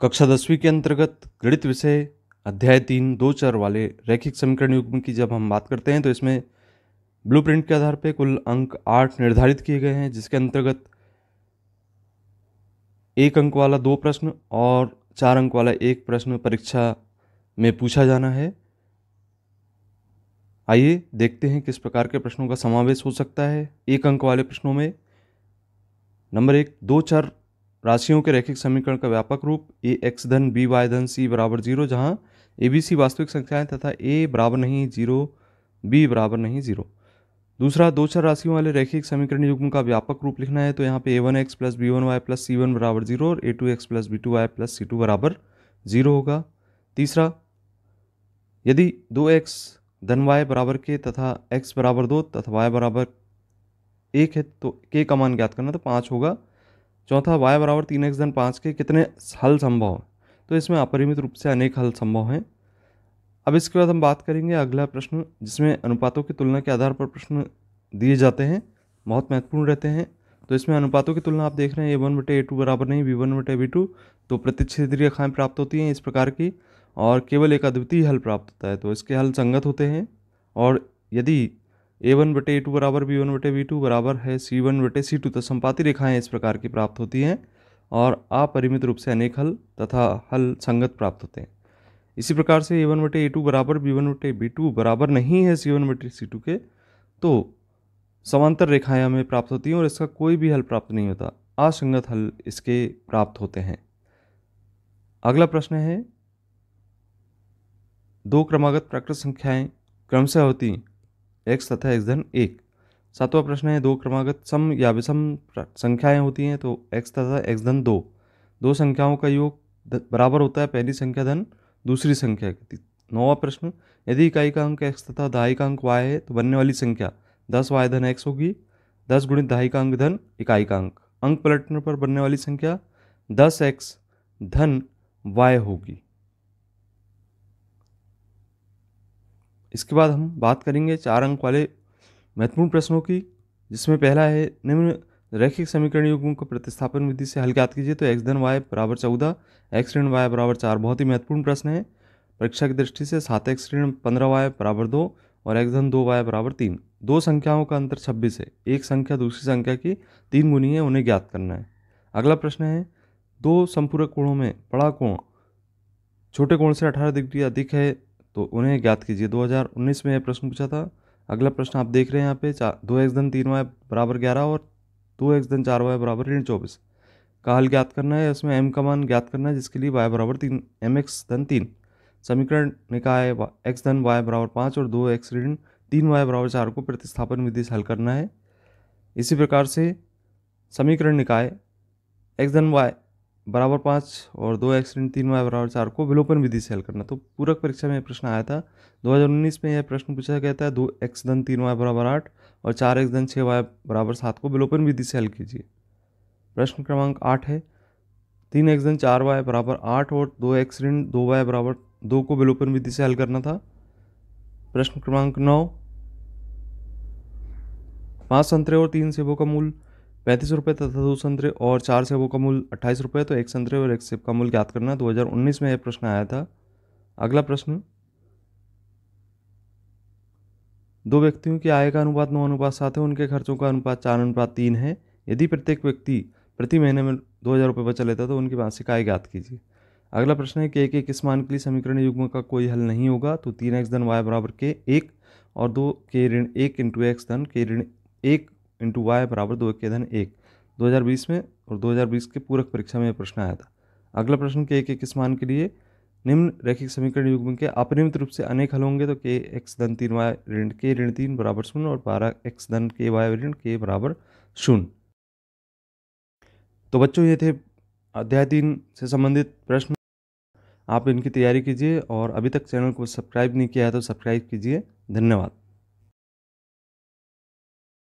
कक्षा दसवीं के अंतर्गत गणित विषय अध्याय तीन दो चार वाले रैखिक समीकरण युग्म की जब हम बात करते हैं तो इसमें ब्लूप्रिंट के आधार पर कुल अंक आठ निर्धारित किए गए हैं जिसके अंतर्गत एक अंक वाला दो प्रश्न और चार अंक वाला एक प्रश्न परीक्षा में पूछा जाना है आइए देखते हैं किस प्रकार के प्रश्नों का समावेश हो सकता है एक अंक वाले प्रश्नों में नंबर एक दो चार राशियों के रैखिक समीकरण का व्यापक रूप ए एक्स धन बी वाई धन सी बराबर जीरो जहाँ ए बी सी वास्तविक संख्याएं तथा ए बराबर नहीं जीरो बी बराबर नहीं जीरो दूसरा दो चार राशियों वाले रैखिक समीकरण युग्म का व्यापक रूप लिखना है तो यहाँ पे a one x plus b one y plus c one बराबर जीरो और a two x plus b two y plus c two बराबर जीरो होगा तीसरा यदि दो एक्स धन वाई बराबर के तथा एक्स बराबर दो तथा वाई बराबर एक है तो के का मान ज्ञात करना तो पाँच होगा चौथा वाई बराबर तीन एक्स धन पाँच के कितने हल संभव हैं तो इसमें अपरिमित रूप से अनेक हल संभव हैं अब इसके बाद हम बात करेंगे अगला प्रश्न जिसमें अनुपातों की तुलना के आधार पर प्रश्न दिए जाते हैं बहुत महत्वपूर्ण रहते हैं तो इसमें अनुपातों की तुलना आप देख रहे हैं ए वन बटे ए टू बराबर नहीं बी वन बटे बी टू तो प्रतिच्छेद रेखाएँ प्राप्त होती हैं इस प्रकार की और केवल एक अद्वितीय हल प्राप्त होता है तो इसके हल संगत होते हैं और यदि ए वन बटे ए टू बराबर बी वन बटे बी टू बराबर है सी वन बटे सी टू तो संपाति रेखाएँ इस प्रकार की प्राप्त होती हैं और अपरिमित रूप से अनेक हल तथा हल संगत प्राप्त होते हैं इसी प्रकार से ए वन बटे ए टू बराबर बी वन बटे बी टू बराबर नहीं है सी वन बटे सी टू के तो समांतर रेखाएँ हमें प्राप्त होती हैं और इसका कोई भी हल प्राप्त नहीं होता असंगत हल इसके प्राप्त होते हैं अगला प्रश्न है दो क्रमागत प्राकृत संख्याएं क्रमशः होती एक्स तथा एक्स धन एक सातवां प्रश्न है दो क्रमागत सम या विषम संख्याएं होती हैं तो एक्स तथा एक्स धन दो दो संख्याओं का योग बराबर होता है पहली संख्या धन दूसरी संख्या की नौवा प्रश्न यदि इकाई का अंक एक्स तथा दहाई का अंक वाई है तो बनने वाली संख्या दस वाई धन एक्स होगी दस गुणित दहाई का अंक धन इकाई का अंक अंक पलटने पर बनने वाली संख्या दस एक्स धन वाई होगी इसके बाद हम बात करेंगे चार अंक वाले महत्वपूर्ण प्रश्नों की जिसमें पहला है निम्न रैखिक समीकरण युगों को प्रतिस्थापन विधि से हल ज्ञात कीजिए तो एक्स धन वाई बराबर चौदह एक्स ऋण वाई बराबर चार बहुत ही महत्वपूर्ण प्रश्न है परीक्षा की दृष्टि से सात एक्स ऋण पंद्रह वाई बराबर दो और एक्स धन दो वाई बराबर तीन दो संख्याओं का अंतर छब्बीस है एक संख्या दूसरी संख्या की तीन गुनी है उन्हें ज्ञात करना है अगला प्रश्न है दो संपूरक कोणों में बड़ा कोण छोटे कोण से अठारह डिग्री अधिक है तो उन्हें ज्ञात कीजिए 2019 में यह प्रश्न पूछा था अगला प्रश्न आप देख रहे हैं यहाँ पे चार दो एक्स धन तीन वाई बराबर ग्यारह और दो एक्स धन चार वाई बराबर ऋण चौबीस का हल ज्ञात करना है इसमें एम का मान ज्ञात करना है जिसके लिए वाई बराबर तीन एम एक्स धन तीन समीकरण निकाय एक्स धन वाई बराबर पाँच और दो एक्स ऋण तीन वाई बराबर चार को प्रतिस्थापन विधि से हल करना है इसी प्रकार से समीकरण निकाय एक्स धन वाई बराबर पाँच और दो एक्सीडेंट तीन वाई बराबर चार को विलोपन विधि से हल करना तो पूरक परीक्षा में यह प्रश्न आया था 2019 में यह प्रश्न पूछा गया था दो एक्स धन तीन वाई बराबर आठ और चार एक्स धन छः वाई बराबर सात को विलोपन विधि से हल कीजिए प्रश्न क्रमांक आठ है तीन एक्स धन चार वाई बराबर आठ और दो एक्स ऋण दो वाई बराबर दो को विलोपन विधि से हल करना था प्रश्न क्रमांक नौ पाँच संतरे और तीन सेबों का मूल पैंतीस रुपये तथा दो संतरे और चार सेबों का मूल्य अट्ठाईस रुपये तो एक संतरे और एक सेब का मूल याद करना 2019 में यह प्रश्न आया था अगला प्रश्न दो व्यक्तियों की आय का अनुपात नौ अनुपात सात है उनके खर्चों का अनुपात चार अनुपात तीन है यदि प्रत्येक व्यक्ति प्रति महीने में दो हज़ार रुपये बचा लेता तो उनकी मासिक आय ज्ञात कीजिए अगला प्रश्न है कि एक एक मान के लिए समीकरण युग्म का कोई हल नहीं होगा तो तीन एक्स धन वाई बराबर के एक और दो के ऋण एक इंटू एक्स धन के ऋण एक इंटू वाई बराबर दो के धन एक बीस में और 2020 के पूरक परीक्षा में यह प्रश्न आया था अगला प्रश्न के एक एक मान के लिए निम्न रैखिक समीकरण युग्म के अपरिमित रूप से अनेक हल होंगे तो के एक्स धन तीन वाई ऋण के ऋण तीन बराबर शून्य और बारह एक्स धन के वाई ऋण के बराबर शून्य तो बच्चों ये थे अध्याय तीन से संबंधित प्रश्न आप इनकी तैयारी कीजिए और अभी तक चैनल को सब्सक्राइब नहीं किया है तो सब्सक्राइब कीजिए धन्यवाद